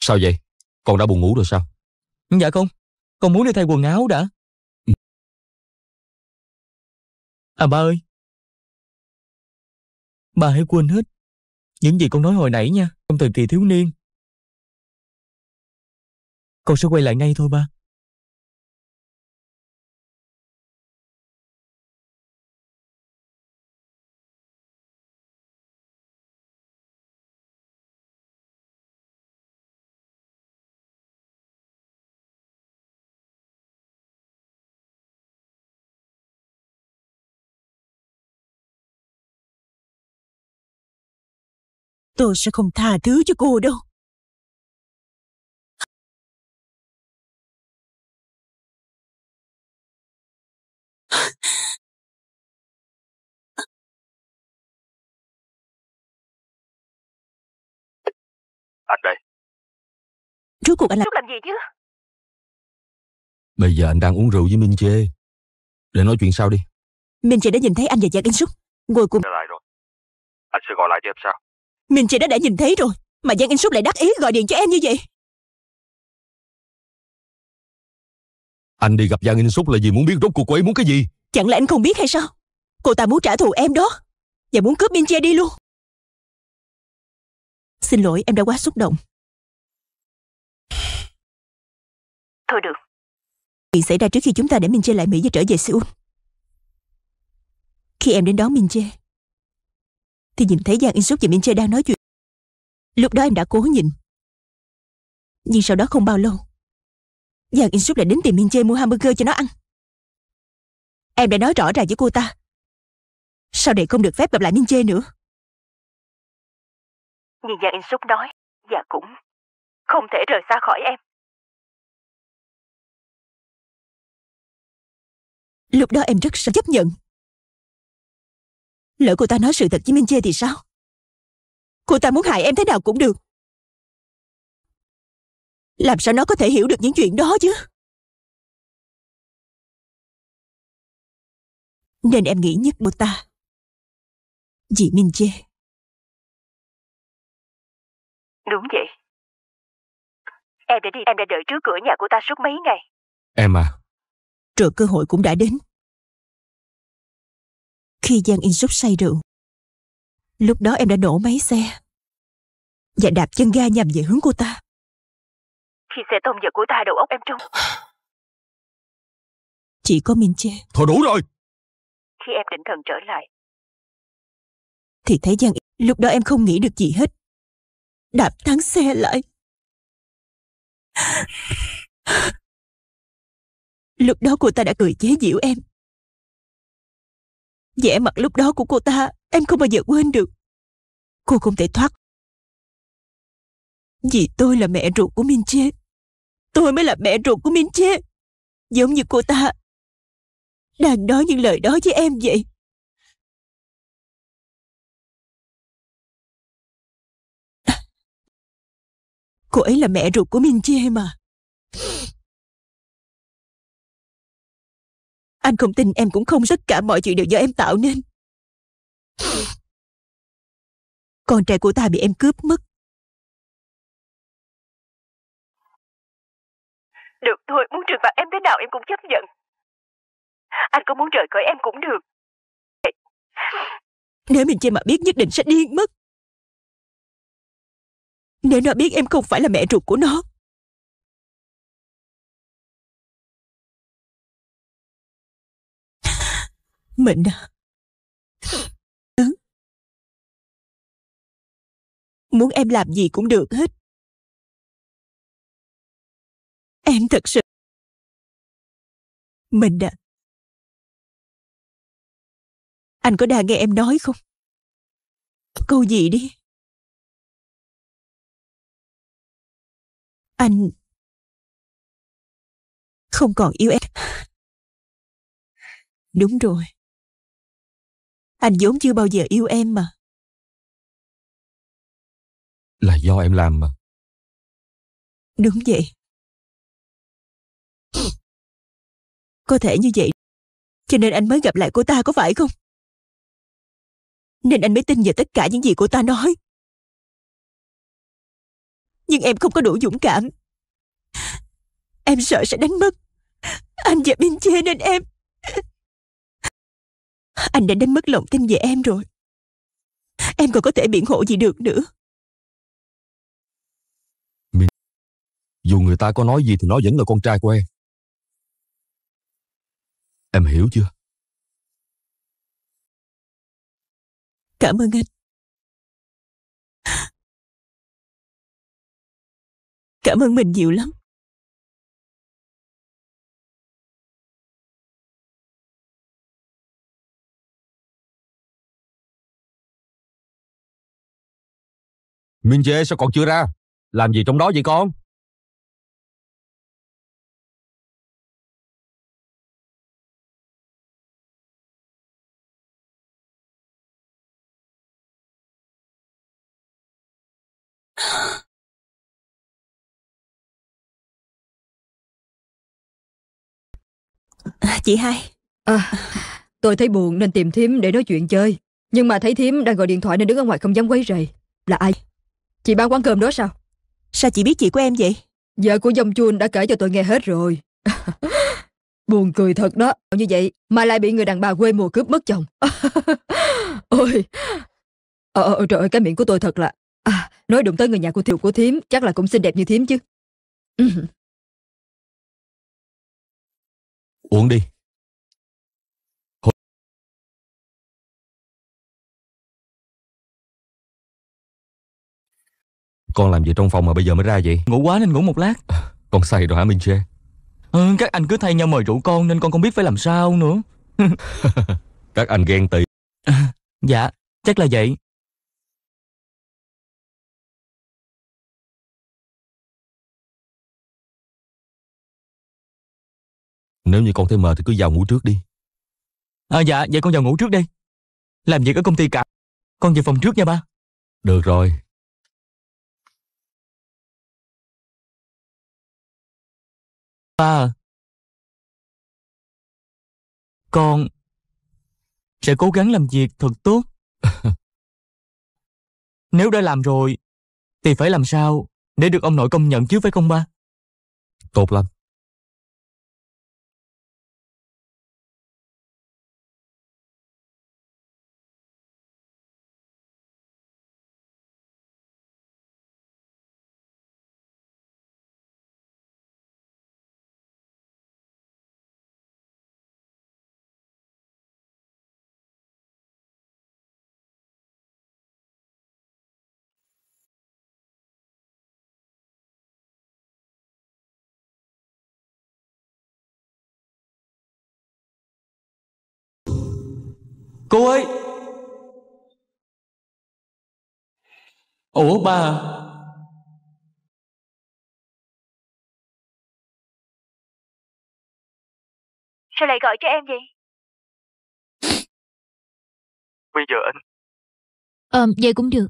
Sao vậy? Con đã buồn ngủ rồi sao? Dạ không, con muốn đi thay quần áo đã. À ba ơi, ba hãy quên hết những gì con nói hồi nãy nha, trong thời kỳ thiếu niên. Con sẽ quay lại ngay thôi ba. tôi sẽ không tha thứ cho cô đâu. Anh đây. Rốt cuộc anh làm... Rốt làm gì chứ? Bây giờ anh đang uống rượu với Minh Chê. Để nói chuyện sau đi. Minh Chê đã nhìn thấy anh và Giang Anh Súc. Ngồi cùng... Lại rồi. Anh sẽ gọi lại cho em sao mình chị đã đã nhìn thấy rồi Mà Giang Anh Súp lại đắc ý gọi điện cho em như vậy Anh đi gặp Giang Anh Súp là vì muốn biết rốt cuộc cô ấy muốn cái gì Chẳng lẽ anh không biết hay sao Cô ta muốn trả thù em đó Và muốn cướp Minche đi luôn Xin lỗi em đã quá xúc động Thôi được Chuyện xảy ra trước khi chúng ta để Minche lại Mỹ và trở về Seoul Khi em đến đón Minche thì nhìn thấy Giang In Suk và Min Che đang nói chuyện. Lúc đó em đã cố nhìn. Nhưng sau đó không bao lâu, Giang In Suk lại đến tìm Min Che mua hamburger cho nó ăn. Em đã nói rõ ràng với cô ta. Sau này không được phép gặp lại Min Che nữa. Như Giang In Suk nói, và cũng không thể rời xa khỏi em. Lúc đó em rất sợ chấp nhận Lỡ cô ta nói sự thật với Minh Chê thì sao? Cô ta muốn hại em thế nào cũng được. Làm sao nó có thể hiểu được những chuyện đó chứ? Nên em nghĩ nhất cô ta. Chị Minh Chê. Đúng vậy. Em đã đi, em đã đợi trước cửa nhà của ta suốt mấy ngày. Em à. Trợ cơ hội cũng đã đến khi Giang in Súc say rượu. Lúc đó em đã nổ máy xe và đạp chân ga nhằm về hướng cô ta. Khi xe tông vào của ta đầu óc em trông. Chỉ có Minh che. Thôi đủ rồi. Khi em định thần trở lại. Thì thấy Giang in lúc đó em không nghĩ được gì hết. Đạp thắng xe lại. Lúc đó cô ta đã cười chế giễu em vẻ mặt lúc đó của cô ta em không bao giờ quên được. Cô không thể thoát. Vì tôi là mẹ ruột của Minh Chê. Tôi mới là mẹ ruột của Minh Chê. Giống như cô ta đang nói những lời đó với em vậy. Cô ấy là mẹ ruột của Minh Chê mà. Anh không tin em cũng không Tất cả mọi chuyện đều do em tạo nên Con trai của ta bị em cướp mất Được thôi, muốn trừng phạt em thế nào em cũng chấp nhận Anh có muốn rời khỏi em cũng được Nếu mình che mà biết nhất định sẽ điên mất Nếu nó biết em không phải là mẹ ruột của nó Mình à. tướng Muốn em làm gì cũng được hết. Em thật sự... Mình à. Anh có đang nghe em nói không? Câu gì đi. Anh không còn yêu em. Đúng rồi. Anh vốn chưa bao giờ yêu em mà. Là do em làm mà. Đúng vậy. Có thể như vậy, cho nên anh mới gặp lại cô ta có phải không? Nên anh mới tin vào tất cả những gì cô ta nói. Nhưng em không có đủ dũng cảm. Em sợ sẽ đánh mất. Anh và Biên Chê nên em anh đã đánh mất lòng tin về em rồi. Em còn có thể biện hộ gì được nữa. Mình... Dù người ta có nói gì thì nó vẫn là con trai của em. Em hiểu chưa? Cảm ơn anh. Cảm ơn mình nhiều lắm. Minh Dê sao còn chưa ra? Làm gì trong đó vậy con? Chị hai à, Tôi thấy buồn nên tìm thím để nói chuyện chơi Nhưng mà thấy thím đang gọi điện thoại nên đứng ở ngoài không dám quấy rầy Là ai Chị ba quán cơm đó sao Sao chị biết chị của em vậy Vợ của dông chuôn đã kể cho tôi nghe hết rồi Buồn cười thật đó Như vậy mà lại bị người đàn bà quê mùa cướp mất chồng Ôi ờ, ờ, Trời ơi cái miệng của tôi thật là à, Nói đụng tới người nhà của thiệu của thím Chắc là cũng xinh đẹp như thím chứ Uống đi Con làm gì trong phòng mà bây giờ mới ra vậy? Ngủ quá nên ngủ một lát. À, con say rồi hả Minh Trê? Ừ, các anh cứ thay nhau mời rượu con nên con không biết phải làm sao nữa. các anh ghen tị. dạ, chắc là vậy. Nếu như con thấy mệt thì cứ vào ngủ trước đi. À, dạ, vậy con vào ngủ trước đi. Làm việc ở công ty cả. Con về phòng trước nha ba. Được rồi, ba Con sẽ cố gắng làm việc thật tốt. Nếu đã làm rồi, thì phải làm sao để được ông nội công nhận chứ phải không ba? Tốt lắm. Cô ơi Ủa bà Sao lại gọi cho em vậy Bây giờ anh Ờ vậy cũng được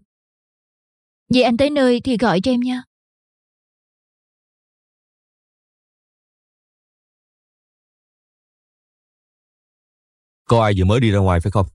Vậy anh tới nơi thì gọi cho em nha Có ai vừa mới đi ra ngoài phải không?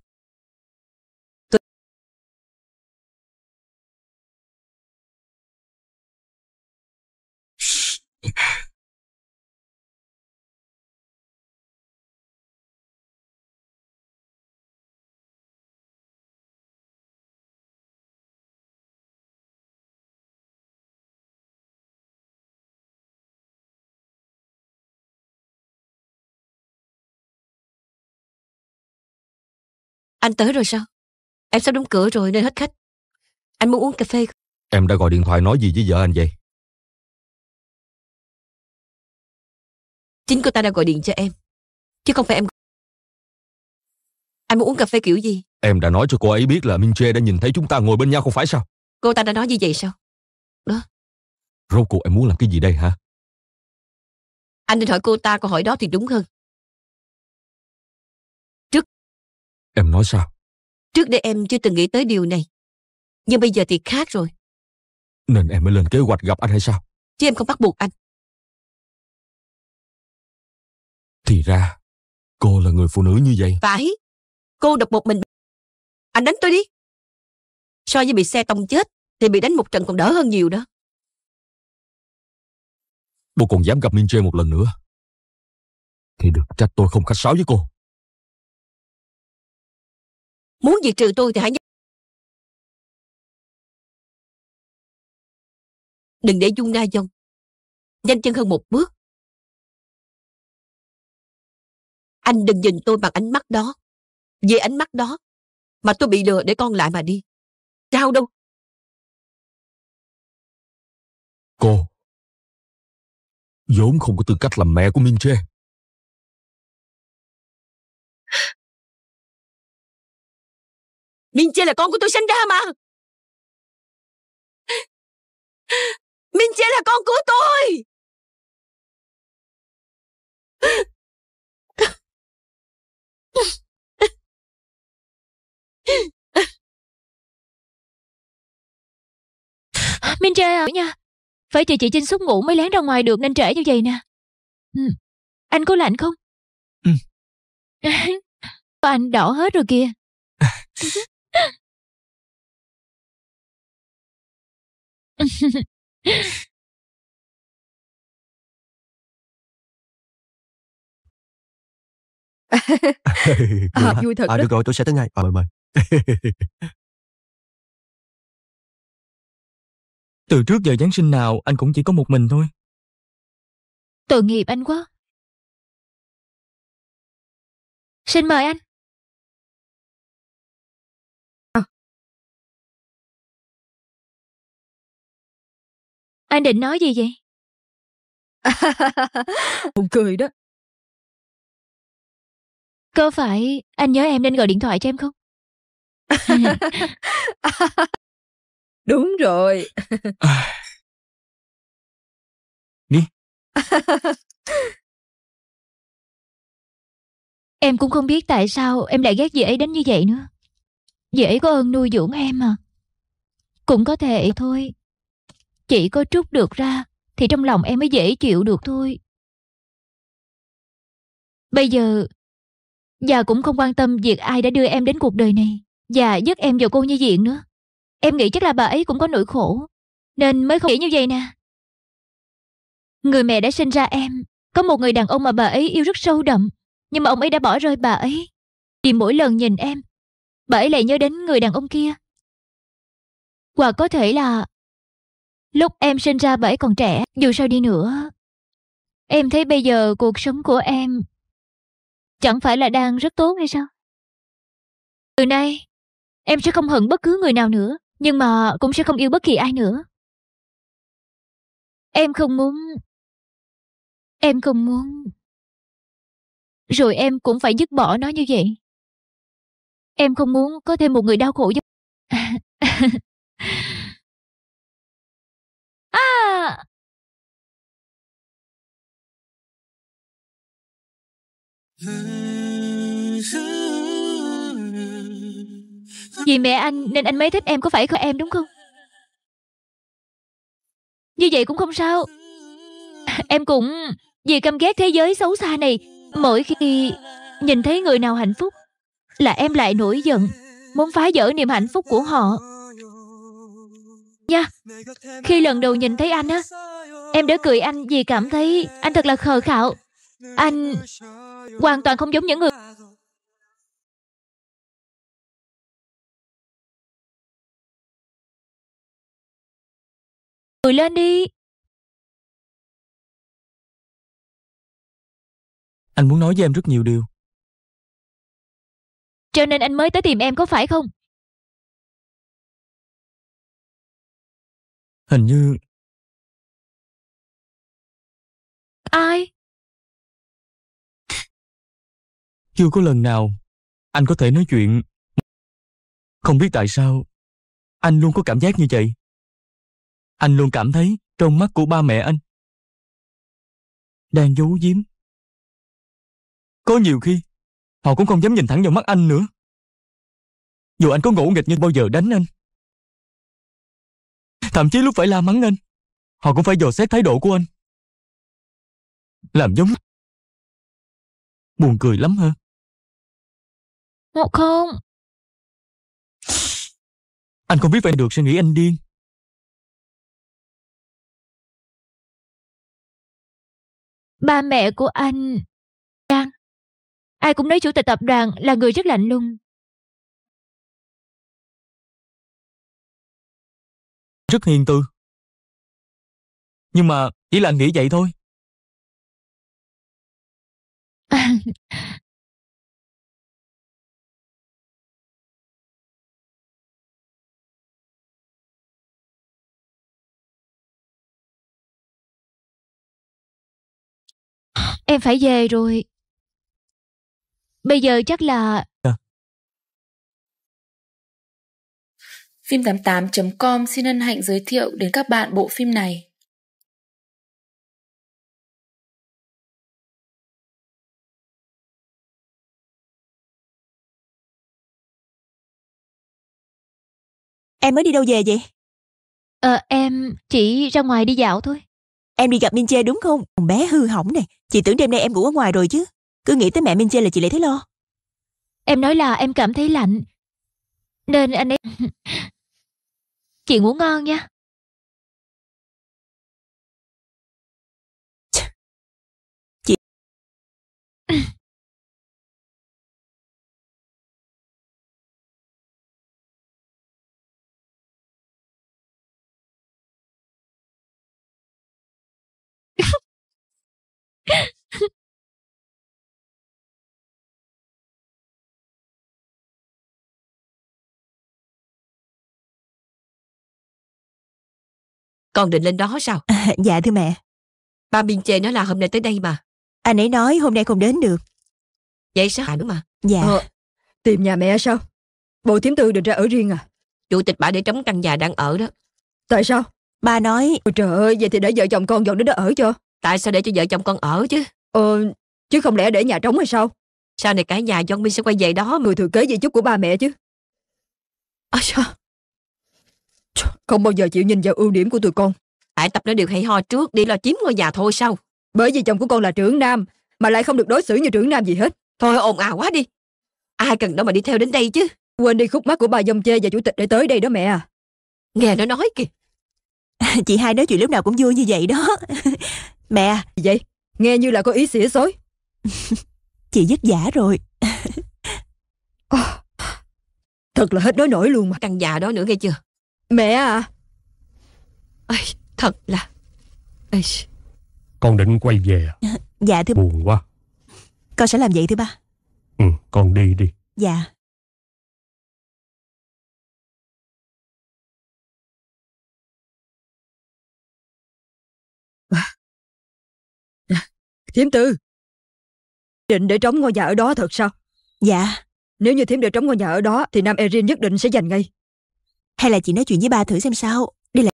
Anh tới rồi sao? Em sắp đóng cửa rồi nên hết khách. Anh muốn uống cà phê không? Em đã gọi điện thoại nói gì với vợ anh vậy? Chính cô ta đã gọi điện cho em. Chứ không phải em... Anh muốn uống cà phê kiểu gì? Em đã nói cho cô ấy biết là Minh Chê đã nhìn thấy chúng ta ngồi bên nhau không phải sao? Cô ta đã nói như vậy sao? Đó. Rốt cuộc em muốn làm cái gì đây hả? Anh nên hỏi cô ta câu hỏi đó thì đúng hơn. Em nói sao? Trước đây em chưa từng nghĩ tới điều này. Nhưng bây giờ thì khác rồi. Nên em mới lên kế hoạch gặp anh hay sao? Chứ em không bắt buộc anh. Thì ra, cô là người phụ nữ như vậy. Phải. Cô độc một mình. Anh đánh tôi đi. So với bị xe tông chết, thì bị đánh một trận còn đỡ hơn nhiều đó. Cô còn dám gặp minh Ninja một lần nữa. Thì được trách tôi không khách sáo với cô muốn diệt trừ tôi thì hãy đừng để dung na dông nhanh chân hơn một bước anh đừng nhìn tôi bằng ánh mắt đó vì ánh mắt đó mà tôi bị lừa để con lại mà đi sao đâu cô vốn không có tư cách làm mẹ của minh tre Minh Chia là con của tôi sinh ra mà Minh Chia là con của tôi Minh Chia à nha Phải chờ chị Trinh xuống ngủ mới lén ra ngoài được Nên trễ như vậy nè ừ. Anh có lạnh không? Ừ. Toàn đỏ hết rồi kìa à, vui thật à, đó. được rồi tôi sẽ tới ngay à, mời mời từ trước giờ giáng sinh nào anh cũng chỉ có một mình thôi tội nghiệp anh quá xin mời anh Anh định nói gì vậy? Buồn cười đó. Có phải anh nhớ em nên gọi điện thoại cho em không? Đúng rồi. À. em cũng không biết tại sao em lại ghét dì đến như vậy nữa. Dì có ơn nuôi dưỡng em mà Cũng có thể thôi, chỉ có trút được ra thì trong lòng em mới dễ chịu được thôi. Bây giờ, già cũng không quan tâm việc ai đã đưa em đến cuộc đời này. Già dứt em vào cô như diện nữa. Em nghĩ chắc là bà ấy cũng có nỗi khổ, nên mới không nghĩ như vậy nè. Người mẹ đã sinh ra em, có một người đàn ông mà bà ấy yêu rất sâu đậm, nhưng mà ông ấy đã bỏ rơi bà ấy. Vì mỗi lần nhìn em, bà ấy lại nhớ đến người đàn ông kia. Hoặc có thể là Lúc em sinh ra bà còn trẻ, dù sao đi nữa. Em thấy bây giờ cuộc sống của em chẳng phải là đang rất tốt hay sao? Từ nay, em sẽ không hận bất cứ người nào nữa, nhưng mà cũng sẽ không yêu bất kỳ ai nữa. Em không muốn... Em không muốn... Rồi em cũng phải dứt bỏ nó như vậy. Em không muốn có thêm một người đau khổ giống... Vì mẹ anh nên anh mới thích em có phải không em đúng không Như vậy cũng không sao Em cũng vì căm ghét thế giới xấu xa này Mỗi khi nhìn thấy người nào hạnh phúc Là em lại nổi giận Muốn phá vỡ niềm hạnh phúc của họ Nha Khi lần đầu nhìn thấy anh á Em đã cười anh vì cảm thấy anh thật là khờ khạo anh hoàn toàn không giống những người cười lên đi anh muốn nói với em rất nhiều điều cho nên anh mới tới tìm em có phải không hình như ai Chưa có lần nào anh có thể nói chuyện. Không biết tại sao, anh luôn có cảm giác như vậy. Anh luôn cảm thấy trong mắt của ba mẹ anh đang giấu giếm. Có nhiều khi, họ cũng không dám nhìn thẳng vào mắt anh nữa. Dù anh có ngỗ nghịch như bao giờ đánh anh. Thậm chí lúc phải la mắng anh, họ cũng phải dò xét thái độ của anh. Làm giống... Buồn cười lắm hả? Ngộ không? Anh không biết vậy được sẽ nghĩ anh điên. Ba mẹ của anh... Đang. Ai cũng nói chủ tịch tập đoàn là người rất lạnh lùng. Rất hiền từ. Nhưng mà chỉ là anh nghĩ vậy thôi. Em phải về rồi. Bây giờ chắc là... À. Dạ. Phim88.com xin hân hạnh giới thiệu đến các bạn bộ phim này. Em mới đi đâu về vậy? Ờ, em chỉ ra ngoài đi dạo thôi. Em đi gặp Minh Chê đúng không? Con bé hư hỏng này, chị tưởng đêm nay em ngủ ở ngoài rồi chứ. Cứ nghĩ tới mẹ Minh Chê là chị lại thấy lo. Em nói là em cảm thấy lạnh. Nên anh ấy... chị ngủ ngon nha. Con định lên đó sao? À, dạ thưa mẹ. Ba Minh Chê nói là hôm nay tới đây mà. Anh ấy nói hôm nay không đến được. Vậy sao? À đúng mà. Dạ. Ờ, tìm nhà mẹ sao? Bộ thím tư định ra ở riêng à? Chủ tịch bà để trống căn nhà đang ở đó. Tại sao? Ba nói. Ôi trời ơi, vậy thì để vợ chồng con dọn đến đó ở cho. Tại sao để cho vợ chồng con ở chứ? Ờ, chứ không lẽ để nhà trống hay sao? sao này cả nhà John Minh sẽ quay về đó mà. Người thừa kế di chúc của ba mẹ chứ. À, sao? Không bao giờ chịu nhìn vào ưu điểm của tụi con hãy tập đã điều hay ho trước Đi lo chiếm ngôi nhà thôi sao Bởi vì chồng của con là trưởng nam Mà lại không được đối xử như trưởng nam gì hết Thôi ồn ào quá đi Ai cần đâu mà đi theo đến đây chứ Quên đi khúc mắt của bà dông chê và chủ tịch để tới đây đó mẹ à Nghe nó nói kìa Chị hai nói chuyện lúc nào cũng vui như vậy đó Mẹ à. vậy Nghe như là có ý xỉa xối Chị dứt giả rồi Thật là hết nói nổi luôn mà Căn già đó nữa nghe chưa Mẹ à Ây, Thật là Ây. Con định quay về à ờ, Dạ thưa Buồn quá Con sẽ làm vậy thưa ba Ừ con đi đi Dạ, ờ. dạ Thiếm Tư Định để trống ngôi nhà ở đó thật sao Dạ Nếu như Thiếm để trống ngôi nhà ở đó Thì Nam Erin nhất định sẽ giành ngay hay là chị nói chuyện với ba thử xem sao đi lại.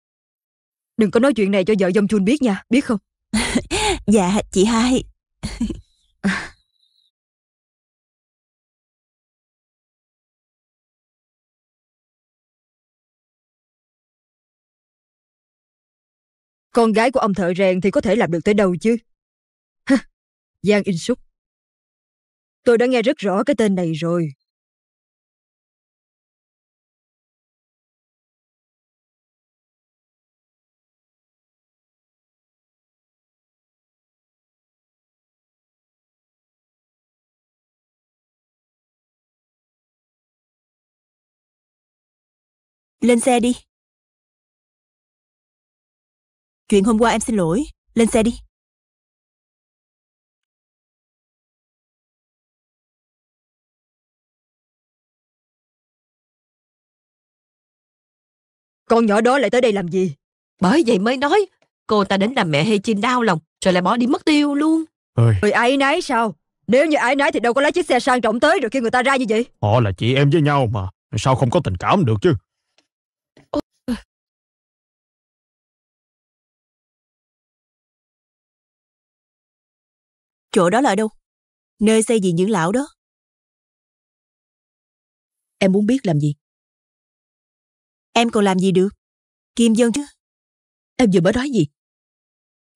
Đừng có nói chuyện này cho vợ dông chun biết nha Biết không Dạ chị hai Con gái của ông thợ rèn thì có thể làm được tới đâu chứ Giang In Súc Tôi đã nghe rất rõ cái tên này rồi Lên xe đi. Chuyện hôm qua em xin lỗi. Lên xe đi. Con nhỏ đó lại tới đây làm gì? Bởi vậy mới nói, cô ta đến làm mẹ hay Chin đau lòng, rồi lại bỏ đi mất tiêu luôn. Ơi. Người ấy nấy sao? Nếu như ai nấy thì đâu có lấy chiếc xe sang trọng tới rồi kêu người ta ra như vậy. Họ là chị em với nhau mà, sao không có tình cảm được chứ? Chỗ đó là đâu? Nơi xây gì những lão đó? Em muốn biết làm gì? Em còn làm gì được? Kim dân chứ. Em vừa mới nói gì?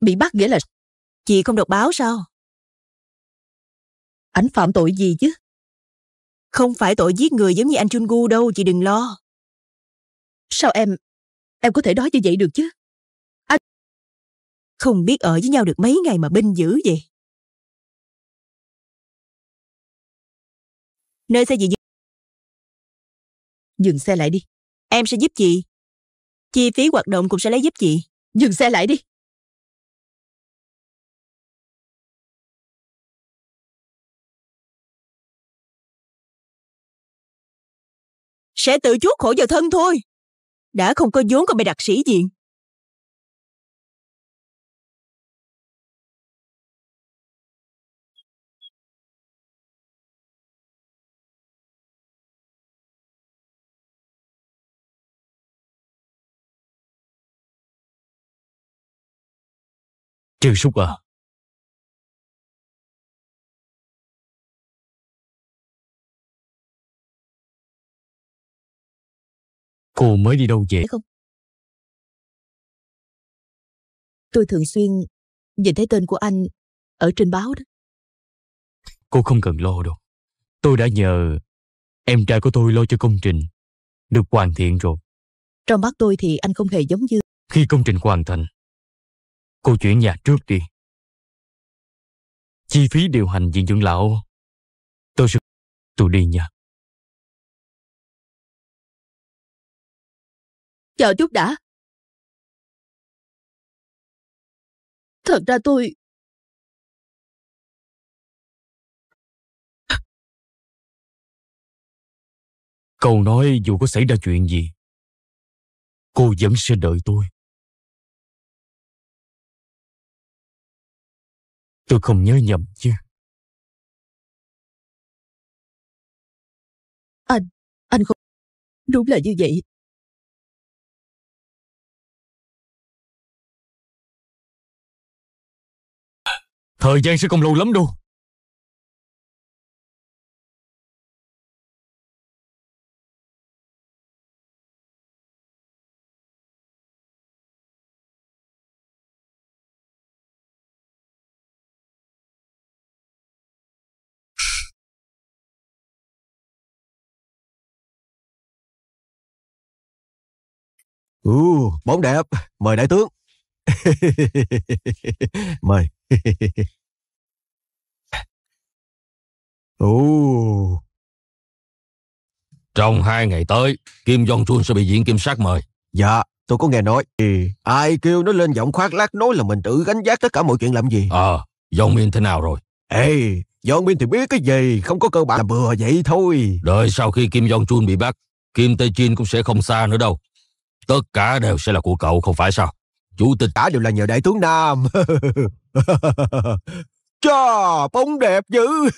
Bị bắt nghĩa là... Chị không đọc báo sao? Anh phạm tội gì chứ? Không phải tội giết người giống như anh Chun Gu đâu, chị đừng lo. Sao em... Em có thể nói như vậy được chứ? Anh... Không biết ở với nhau được mấy ngày mà binh dữ vậy. Nơi xe gì dưới... Dừng xe lại đi. Em sẽ giúp chị. Chi phí hoạt động cũng sẽ lấy giúp chị. Dừng xe lại đi. Sẽ tự chuốc khổ vào thân thôi. Đã không có vốn còn bày đặc sĩ diện. Trừ súc à, Cô mới đi đâu về? Không. Tôi thường xuyên nhìn thấy tên của anh ở trên báo đó. Cô không cần lo đâu. Tôi đã nhờ em trai của tôi lo cho công trình được hoàn thiện rồi. Trong mắt tôi thì anh không hề giống như... Khi công trình hoàn thành, Cô chuyển nhà trước đi. Chi phí điều hành viện dưỡng lão. Tôi sẽ... Tôi đi nha. Chờ chút đã. Thật ra tôi... Câu nói dù có xảy ra chuyện gì, cô vẫn sẽ đợi tôi. Tôi không nhớ nhầm chứ. Anh, anh không... Đúng là như vậy. Thời gian sẽ không lâu lắm đâu. Uh, bóng đẹp, mời đại tướng. mời. uh. Trong hai ngày tới, Kim Jong Chun sẽ bị diện kim sát mời. Dạ, tôi có nghe nói. ai kêu nó lên giọng khoác lác nói là mình tự gánh giác tất cả mọi chuyện làm gì. Ờ, à, Dòng Miên thế nào rồi? Ê, Dòng Miên thì biết cái gì, không có cơ bản là bừa vậy thôi. Đợi sau khi Kim Jong Chun bị bắt, Kim Tae Jin cũng sẽ không xa nữa đâu. Tất cả đều sẽ là của cậu không phải sao? Chủ tịch cả đều là nhờ đại tướng Nam. Chà, bóng đẹp dữ.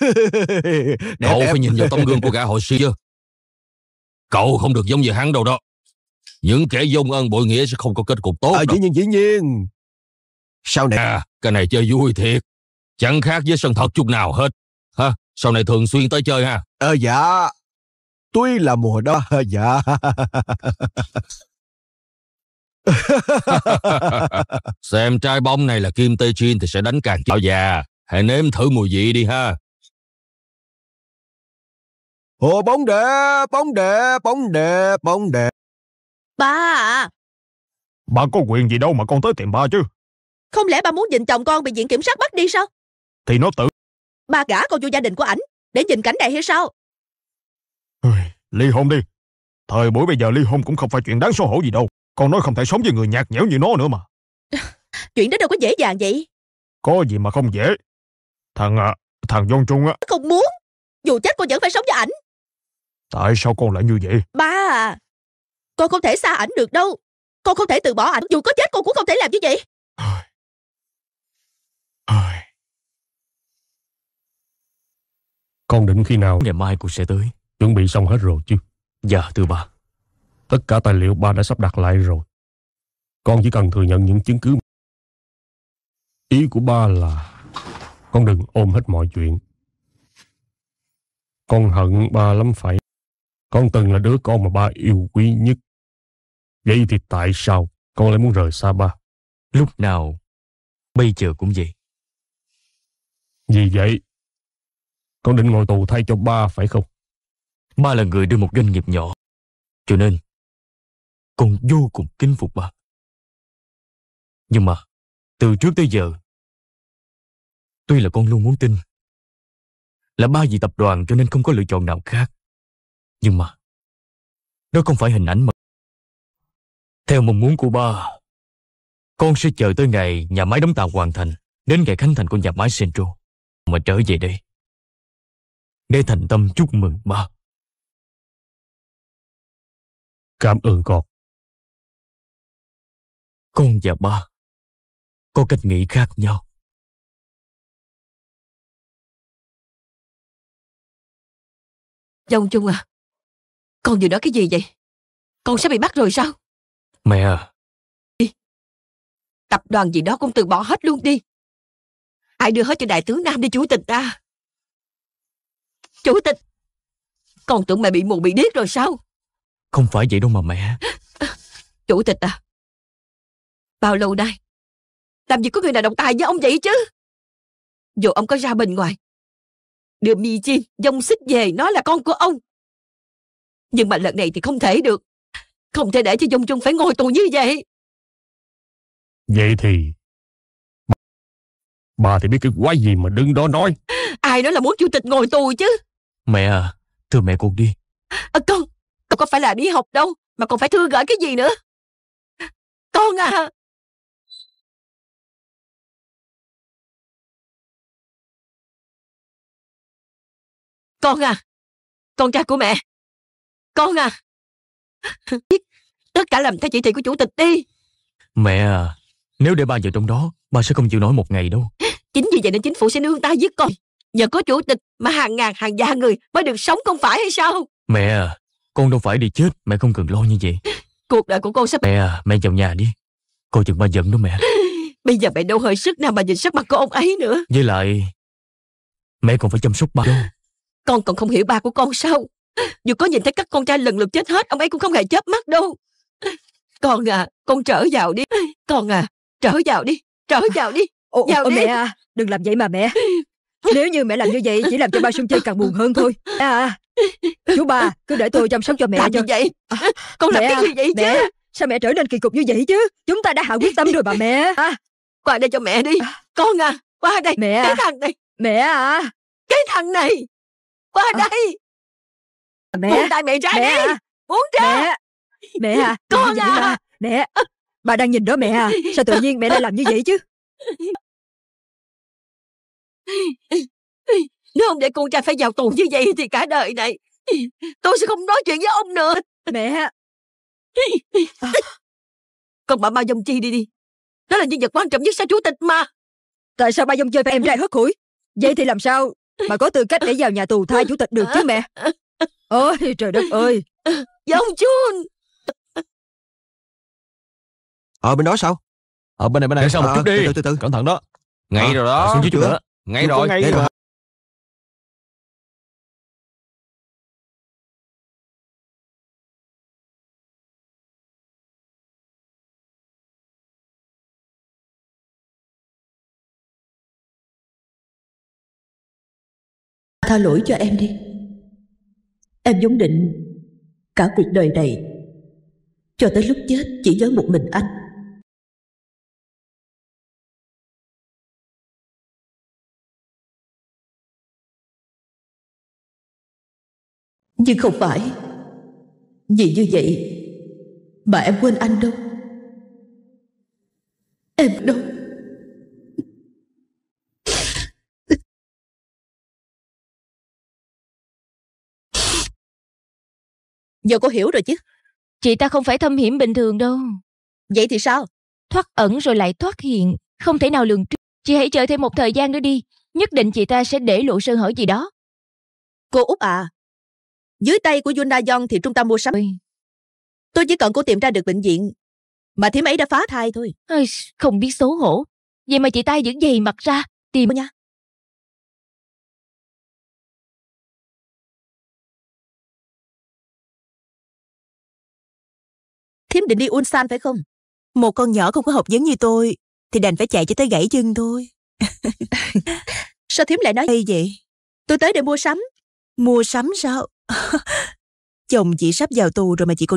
đẹp, cậu đẹp. phải nhìn vào tấm gương của gã hội xưa. Cậu không được giống như hắn đâu đó. Những kẻ dông ân bội nghĩa sẽ không có kết cục tốt à, đâu. Dĩ nhiên, dĩ nhiên. Sau này... À, cái này chơi vui thiệt. Chẳng khác với sân thật chút nào hết. Ha, sau này thường xuyên tới chơi ha. Ờ à, dạ. Tuy là mùa đó, dạ. Xem trái bóng này là kim tê chin thì sẽ đánh càng chảo già. Hãy nếm thử mùi vị đi ha. Ồ, bóng đẹp, bóng đẹp, bóng đẹp, bóng đẹp. Ba à. Ba có quyền gì đâu mà con tới tìm ba chứ. Không lẽ ba muốn dình chồng con bị viện kiểm sát bắt đi sao? Thì nó tự... Ba gả con vô gia đình của ảnh để nhìn cảnh này hay sao? Ly hôn đi. Thời buổi bây giờ ly hôn cũng không phải chuyện đáng xấu hổ gì đâu. Con nói không thể sống với người nhạt nhẽo như nó nữa mà. Chuyện đó đâu có dễ dàng vậy. Có gì mà không dễ. Thằng à, thằng John Trung á. Không muốn. Dù chết con vẫn phải sống với ảnh. Tại sao con lại như vậy? Ba à. Con không thể xa ảnh được đâu. Con không thể từ bỏ ảnh. Dù có chết con cũng không thể làm như vậy. Con định khi nào? Ngày mai cô sẽ tới. Chuẩn bị xong hết rồi chứ? Dạ, thưa bà. Tất cả tài liệu ba đã sắp đặt lại rồi. Con chỉ cần thừa nhận những chứng cứ. Ý của ba là con đừng ôm hết mọi chuyện. Con hận ba lắm phải. Con từng là đứa con mà ba yêu quý nhất. Vậy thì tại sao con lại muốn rời xa ba? Lúc nào, bây giờ cũng vậy. Vì vậy, con định ngồi tù thay cho ba phải không? Ba là người đưa một doanh nghiệp nhỏ, cho nên con vô cùng kinh phục bà. Nhưng mà, từ trước tới giờ, tuy là con luôn muốn tin là ba vị tập đoàn cho nên không có lựa chọn nào khác. Nhưng mà, đó không phải hình ảnh mà. Theo mong muốn của ba, con sẽ chờ tới ngày nhà máy đóng tàu hoàn thành, đến ngày khánh thành của nhà máy Centro, mà trở về đây. Để thành tâm chúc mừng ba. Cảm ơn con con và ba có cách nghĩ khác nhau Dòng chung à Con vừa nói cái gì vậy Con sẽ bị bắt rồi sao Mẹ à đi. Tập đoàn gì đó cũng từ bỏ hết luôn đi Ai đưa hết cho đại tướng Nam đi chủ tịch ta à? Chủ tịch Con tưởng mẹ bị mù bị điếc rồi sao Không phải vậy đâu mà mẹ Chủ tịch à Bao lâu nay Làm gì có người nào động tài với ông vậy chứ Dù ông có ra bên ngoài Đưa Mi Chi dông xích về nói là con của ông Nhưng mà lần này thì không thể được Không thể để cho dông Trung phải ngồi tù như vậy Vậy thì Bà, thì biết cái quái gì mà đứng đó nói Ai nói là muốn chủ tịch ngồi tù chứ Mẹ à Thưa mẹ con đi à, Con Con có phải là đi học đâu Mà còn phải thưa gửi cái gì nữa Con à Con à! Con trai của mẹ! Con à! Tất cả làm theo chỉ thị của chủ tịch đi! Mẹ à! Nếu để ba vào trong đó, ba sẽ không chịu nổi một ngày đâu. Chính vì vậy nên chính phủ sẽ nương tay giết con. Nhờ có chủ tịch mà hàng ngàn hàng vạn người mới được sống không phải hay sao? Mẹ à! Con đâu phải đi chết, mẹ không cần lo như vậy. Cuộc đời của con sắp... Mẹ à! Mẹ vào nhà đi. Coi chừng ba giận đó mẹ. Bây giờ mẹ đâu hơi sức nào mà nhìn sắc mặt của ông ấy nữa Với lại Mẹ còn phải chăm sóc ba con còn không hiểu ba của con sao? Dù có nhìn thấy các con trai lần lượt chết hết, ông ấy cũng không hề chớp mắt đâu. Con à, con trở vào đi. Con à, trở vào đi, trở vào đi. Ồ, vào ồ, đi. mẹ à, đừng làm vậy mà mẹ. Nếu như mẹ làm như vậy chỉ làm cho ba Xuân Chi càng buồn hơn thôi. À, chú ba, cứ để tôi chăm sóc cho mẹ làm cho. vậy? À, con mẹ, làm cái à, gì vậy mẹ, chứ? Sao mẹ trở nên kỳ cục như vậy chứ? Chúng ta đã hạ quyết tâm rồi bà mẹ. À, qua đây cho mẹ đi. À. Con à, qua đây. Mẹ. Cái thằng này. Mẹ à. Cái thằng này qua à. đây mẹ buông tay mẹ ra mẹ đi à. buông ra mẹ mẹ à con à. mẹ bà đang nhìn đó mẹ à sao tự nhiên mẹ lại làm như vậy chứ nếu ông để con trai phải vào tù như vậy thì cả đời này tôi sẽ không nói chuyện với ông nữa mẹ à. con bà ba dông chi đi đi đó là nhân vật quan trọng nhất sao chú tịch mà tại sao ba dông chơi phải em trai hất hủi vậy thì làm sao mà có tư cách để vào nhà tù thay chủ tịch được chứ mẹ Ôi trời đất ơi Dòng chun Ở ờ, bên đó sao Ở ờ, bên này bên này Để ờ, sao một chút đi Từ từ, từ. Cẩn thận đó Ngay rồi đó Xuống dưới chỗ đó Ngay rồi tha lỗi cho em đi. Em vốn định cả cuộc đời này cho tới lúc chết chỉ với một mình anh. Nhưng không phải Vì như vậy Mà em quên anh đâu Em đâu Giờ cô hiểu rồi chứ Chị ta không phải thâm hiểm bình thường đâu Vậy thì sao Thoát ẩn rồi lại thoát hiện Không thể nào lường trước Chị hãy chờ thêm một thời gian nữa đi Nhất định chị ta sẽ để lộ sơ hở gì đó Cô Út à Dưới tay của Yun Dayon thì trung tâm mua sắm Tôi chỉ cần cô tìm ra được bệnh viện Mà thím ấy đã phá thai thôi Không biết xấu hổ Vậy mà chị ta vẫn giày mặt ra Tìm nha thím định đi Ulsan phải không? Một con nhỏ không có học vấn như tôi, thì đành phải chạy cho tới gãy chân thôi. sao thím lại nói gì vậy? Tôi tới để mua sắm. Mua sắm sao? Chồng chị sắp vào tù rồi mà chị còn đi